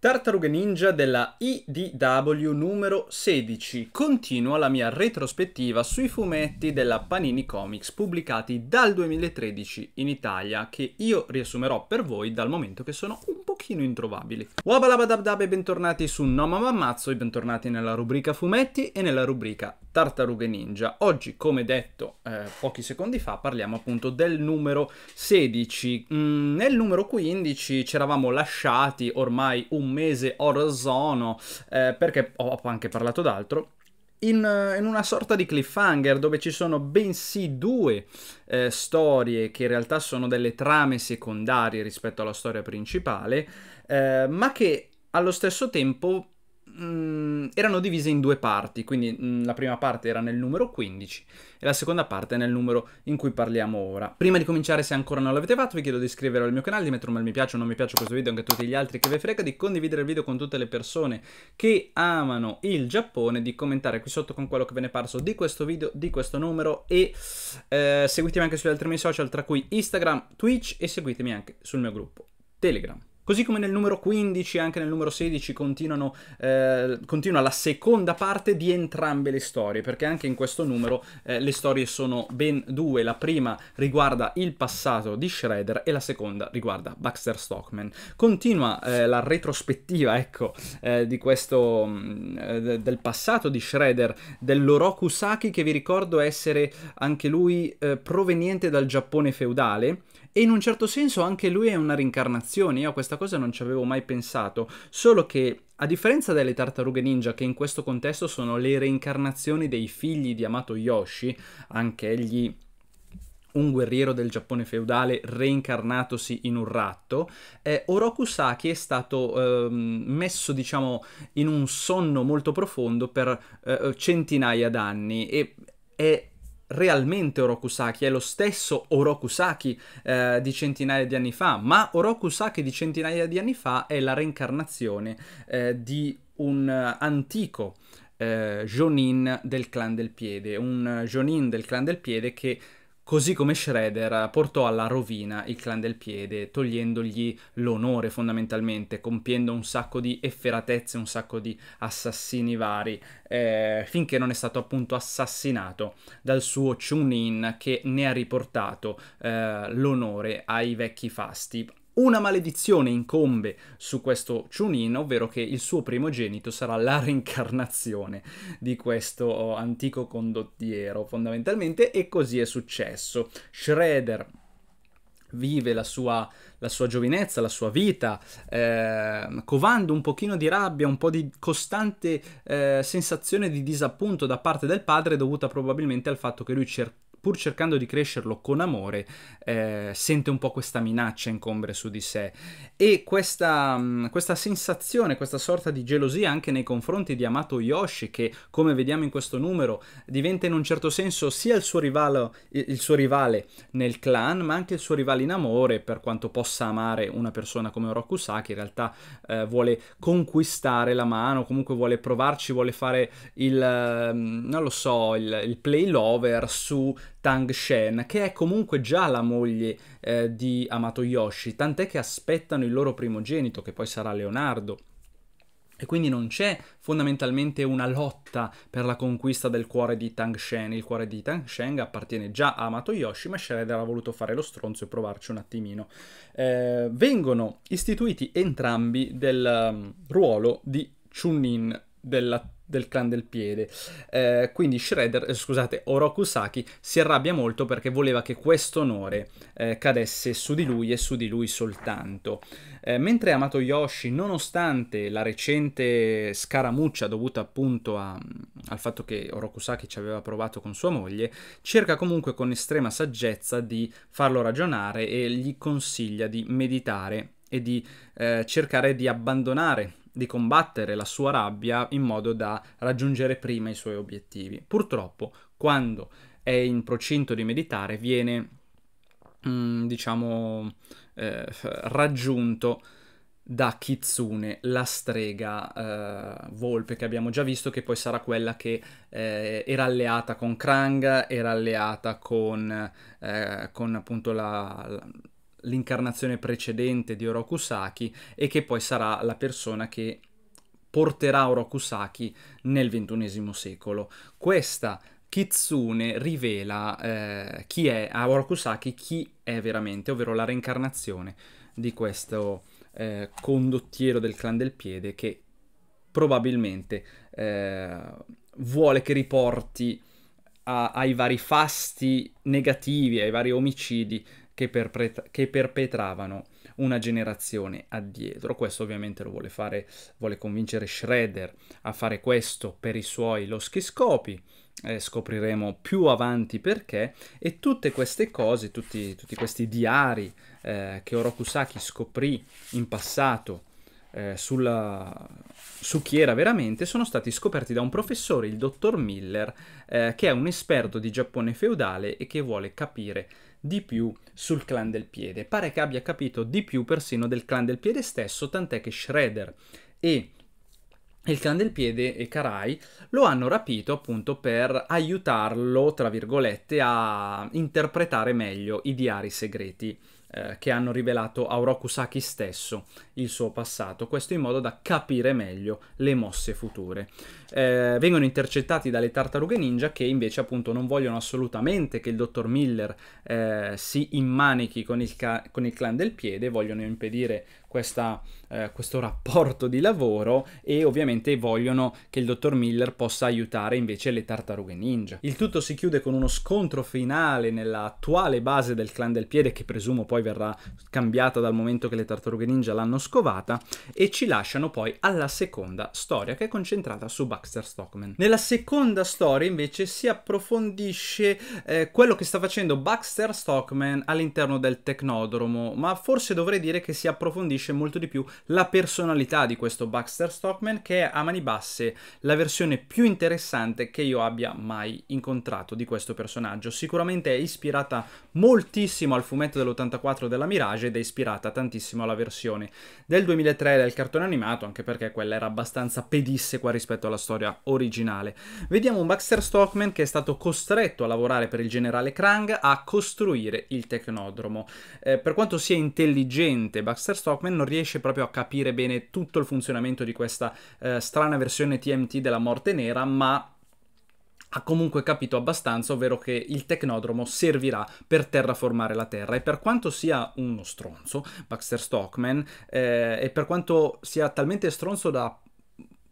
Tartarughe Ninja della IDW numero 16. Continua la mia retrospettiva sui fumetti della Panini Comics pubblicati dal 2013 in Italia che io riassumerò per voi dal momento che sono un pochino introvabili. Wabalabadabdab e bentornati su No Mamma Mazzo e bentornati nella rubrica fumetti e nella rubrica Tartarughe Ninja. Oggi, come detto eh, pochi secondi fa, parliamo appunto del numero 16. Mm, nel numero 15 ci eravamo lasciati ormai un mese or sono, eh, perché ho anche parlato d'altro, in, eh, in, una sorta di cliffhanger dove ci sono bensì due eh, storie che in realtà sono delle trame secondarie rispetto alla storia principale, eh, ma che allo stesso tempo Mm, erano divise in due parti, quindi mh, mm, la prima parte era nel numero 15 e la seconda parte nel numero in cui parliamo ora. Prima di cominciare, se ancora non l'avete fatto, vi chiedo di iscrivervi al mio canale, di mettere un bel mi piace o non mi piace questo video, anche a tutti gli altri che ve frega, di condividere il video con tutte le persone che amano il Giappone, di commentare qui sotto con quello che ve ne è parso di questo video, di questo numero e eh, seguitemi anche sugli altri miei social, tra cui Instagram, Twitch e seguitemi anche sul mio gruppo Telegram. Così come nel numero 15 e anche nel numero 16 eh, continua la seconda parte di entrambe le storie, perché anche in questo numero eh, le storie sono ben due. La prima riguarda il passato di Shredder e la seconda riguarda Baxter Stockman. Continua eh, la retrospettiva, ecco, eh, di questo, mm, eh, del passato di Shredder, dell'Oroku Saki, che vi ricordo essere anche lui eh, proveniente dal Giappone feudale, e in un certo senso anche lui è una rincarnazione, io a questa cosa non ci avevo mai pensato, solo che a differenza delle tartarughe ninja, che in questo contesto sono le reincarnazioni dei figli di Amato Yoshi, anche egli un guerriero del Giappone feudale reincarnatosi in un ratto, eh, Oroku Saki è stato eh, messo, diciamo, in un sonno molto profondo per eh, centinaia d'anni e è realmente Orokusaki, è lo stesso Orokusaki eh, di centinaia di anni fa, ma Orokusaki di centinaia di anni fa è la reincarnazione eh, di un eh, antico eh, Jonin del clan del piede, un eh, Jonin del clan del piede che così come Shredder portò alla rovina il clan del piede, togliendogli l'onore fondamentalmente, compiendo un sacco di efferatezze, un sacco di assassini vari, eh, finché non è stato appunto assassinato dal suo Chunin che ne ha riportato eh, l'onore ai vecchi fasti, una maledizione incombe su questo Chunin, ovvero che il suo primogenito sarà la reincarnazione di questo oh, antico condottiero, fondamentalmente, e così è successo. Shredder vive la sua, la sua, giovinezza, la sua vita, eh, covando un pochino di rabbia, un po' di costante eh, sensazione di disappunto da parte del padre dovuta probabilmente al fatto che lui cerca pur cercando di crescerlo con amore, eh, sente un po' questa minaccia incombere su di sé e questa, mh, mm, questa sensazione, questa sorta di gelosia anche nei confronti di Amato Yoshi che, come vediamo in questo numero, diventa in un certo senso sia il suo rivale, il suo rivale nel clan, ma anche il suo rivale in amore, per quanto possa amare una persona come Orokusaki, in realtà eh, vuole conquistare la mano, comunque vuole provarci, vuole fare il, mm, non lo so, il, il play lover su Tang Shen, che è comunque già la moglie eh, di Amato Yoshi, tant'è che aspettano il loro primogenito, che poi sarà Leonardo. E quindi non c'è fondamentalmente una lotta per la conquista del cuore di Tang Shen. Il cuore di Tang Shen appartiene già a Amato Yoshi, ma Shredder ha voluto fare lo stronzo e provarci un attimino. Eh, vengono istituiti entrambi del um, ruolo di Chunin della del clan del piede. Eh, quindi Shredder, eh, scusate, Oroku Saki si arrabbia molto perché voleva che questo onore eh, cadesse su di lui e su di lui soltanto. Eh, mentre Amato Yoshi, nonostante la recente scaramuccia dovuta appunto a, al fatto che Orokusaki ci aveva provato con sua moglie, cerca comunque con estrema saggezza di farlo ragionare e gli consiglia di meditare e di eh, cercare di abbandonare di combattere la sua rabbia in modo da raggiungere prima i suoi obiettivi. Purtroppo, quando è in procinto di meditare, viene, mm, diciamo, eh, raggiunto da Kitsune, la strega eh, volpe che abbiamo già visto, che poi sarà quella che eh, era alleata con Krang, era alleata con, eh, con appunto la, la, l'incarnazione precedente di Orokusaki e che poi sarà la persona che porterà Orokusaki nel XXI secolo. Questa Kitsune rivela eh, chi è a Orokusaki chi è veramente, ovvero la reincarnazione di questo eh, condottiero del clan del piede che probabilmente eh, vuole che riporti a, ai vari fasti negativi, ai vari omicidi che, perpetra- che perpetravano una generazione addietro. Questo ovviamente lo vuole fare, vuole convincere Shredder a fare questo per i suoi loschi-scopi. Eh, scopriremo più avanti perché e tutte queste cose, tutti, tutti questi diari eh, che Orokusaki scoprì in passato eh, sulla su chi era veramente, sono stati scoperti da un professore, il dottor Miller, eh, che è un esperto di Giappone feudale e che vuole capire di più sul clan del piede. Pare che abbia capito di più persino del clan del piede stesso, tant'è che Shredder e il clan del piede e Karai lo hanno rapito appunto per aiutarlo, tra virgolette, a interpretare meglio i diari segreti eh, che hanno rivelato a Orokusaki stesso il suo passato, questo in modo da capire meglio le mosse future. Eh, vengono intercettati dalle tartarughe ninja che invece appunto non vogliono assolutamente che il dottor Miller eh, si immanichi con il, con il, clan del piede, vogliono impedire questa, eh, questo rapporto di lavoro e ovviamente vogliono che il dottor Miller possa aiutare invece le tartarughe ninja. Il tutto si chiude con uno scontro finale nell'attuale base del clan del piede che presumo poi poi verrà cambiata dal momento che le tartarughe ninja l'hanno scovata e ci lasciano poi alla seconda storia che è concentrata su Baxter Stockman. Nella seconda storia invece si approfondisce eh, quello che sta facendo Baxter Stockman all'interno del Tecnodromo, ma forse dovrei dire che si approfondisce molto di più la personalità di questo Baxter Stockman che è a mani basse la versione più interessante che io abbia mai incontrato di questo personaggio. Sicuramente è ispirata moltissimo al fumetto dell'84 4 della Mirage ed è ispirata tantissimo alla versione del 2003 del cartone animato, anche perché quella era abbastanza pedissequa rispetto alla storia originale. Vediamo un Baxter Stockman che è stato costretto a lavorare per il generale Krang a costruire il tecnodromo. Eh, per quanto sia intelligente, Baxter Stockman non riesce proprio a capire bene tutto il funzionamento di questa eh, strana versione TMT della morte nera, ma ha comunque capito abbastanza, ovvero che il tecnodromo servirà per terraformare la Terra. E per quanto sia uno stronzo, Baxter Stockman, eh, e per quanto sia talmente stronzo da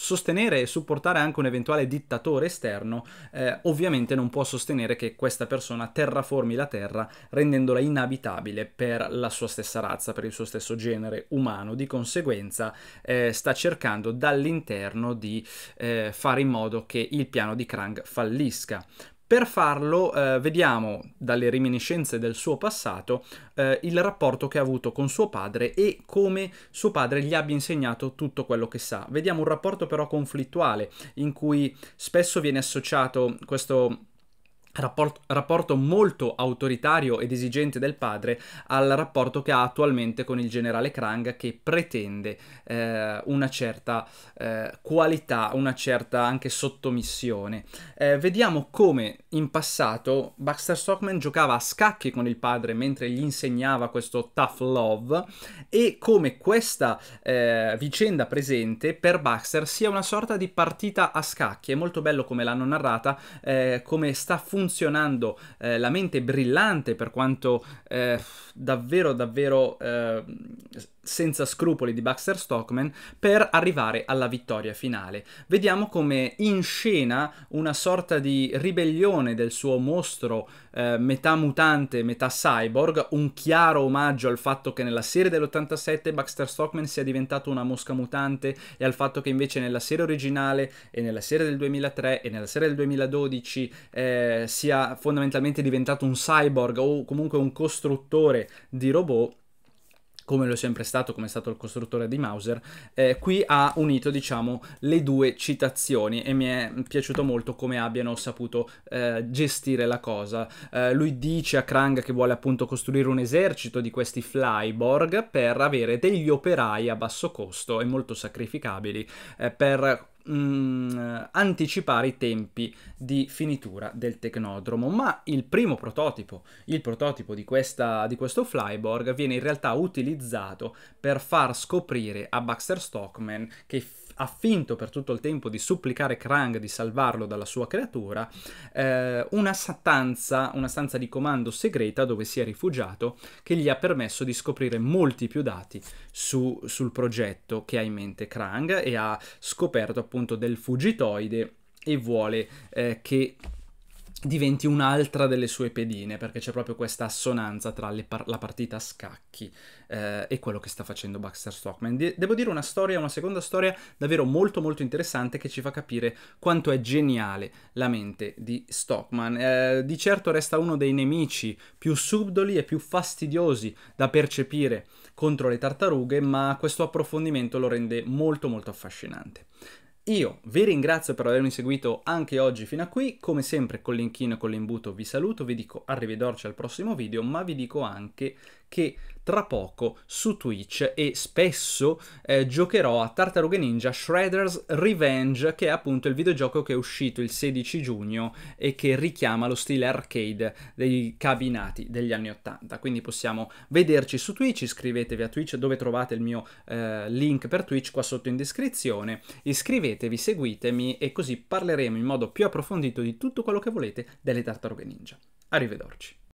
sostenere e supportare anche un eventuale dittatore esterno, eh, ovviamente non può sostenere che questa persona terraformi la Terra rendendola inabitabile per la sua stessa razza, per il suo stesso genere umano. Di conseguenza eh, sta cercando dall'interno di eh, fare in modo che il piano di Krang fallisca. Per farlo eh, vediamo dalle reminiscenze del suo passato eh, il rapporto che ha avuto con suo padre e come suo padre gli abbia insegnato tutto quello che sa. Vediamo un rapporto però conflittuale in cui spesso viene associato questo Rapporto, molto autoritario ed esigente del padre al rapporto che ha attualmente con il generale Krang che pretende eh, una certa eh, qualità, una certa anche sottomissione. Eh, vediamo come in passato Baxter Stockman giocava a scacchi con il padre mentre gli insegnava questo tough love e come questa eh, vicenda presente per Baxter sia una sorta di partita a scacchi. È molto bello come l'hanno narrata, eh, come sta funzionando funzionando eh, la mente brillante per quanto eh, davvero davvero eh, senza scrupoli di Baxter Stockman per arrivare alla vittoria finale. Vediamo come in scena una sorta di ribellione del suo mostro eh, metà mutante, metà cyborg, un chiaro omaggio al fatto che nella serie dell'87 Baxter Stockman sia diventato una mosca mutante e al fatto che invece nella serie originale e nella serie del 2003 e nella serie del 2012 eh, sia fondamentalmente diventato un cyborg o comunque un costruttore di robot come lo è sempre stato, come è stato il costruttore di Mauser, eh, qui ha unito, diciamo, le due citazioni e mi è piaciuto molto come abbiano saputo eh, gestire la cosa. Eh, lui dice a Krang che vuole appunto costruire un esercito di questi flyborg per avere degli operai a basso costo e molto sacrificabili eh, per mh, mm, anticipare i tempi di finitura del Tecnodromo, ma il primo prototipo, il prototipo di, questa, di questo Flyborg, viene in realtà utilizzato per far scoprire a Baxter Stockman che ha finto per tutto il tempo di supplicare Krang di salvarlo dalla sua creatura, eh, una, stanza, una stanza di comando segreta dove si è rifugiato che gli ha permesso di scoprire molti più dati su, sul progetto che ha in mente Krang e ha scoperto appunto del fugitoide e vuole eh, che diventi un'altra delle sue pedine, perché c'è proprio questa assonanza tra par- la partita a scacchi eh, e quello che sta facendo Baxter Stockman. De- devo dire una storia, una seconda storia davvero molto molto interessante che ci fa capire quanto è geniale la mente di Stockman. Eh, di certo resta uno dei nemici più subdoli e più fastidiosi da percepire contro le tartarughe, ma questo approfondimento lo rende molto molto affascinante. Io vi ringrazio per avermi seguito anche oggi fino a qui, come sempre con l'inchino e con l'imbuto vi saluto, vi dico arrivederci al prossimo video, ma vi dico anche che tra poco su Twitch e spesso eh, giocherò a Tartarughe Ninja Shredder's Revenge che è appunto il videogioco che è uscito il 16 giugno e che richiama lo stile arcade dei cabinati degli anni 80. Quindi possiamo vederci su Twitch, iscrivetevi a Twitch dove trovate il mio eh, link per Twitch qua sotto in descrizione, iscrivetevi, seguitemi e così parleremo in modo più approfondito di tutto quello che volete delle tartarughe ninja. Arrivederci.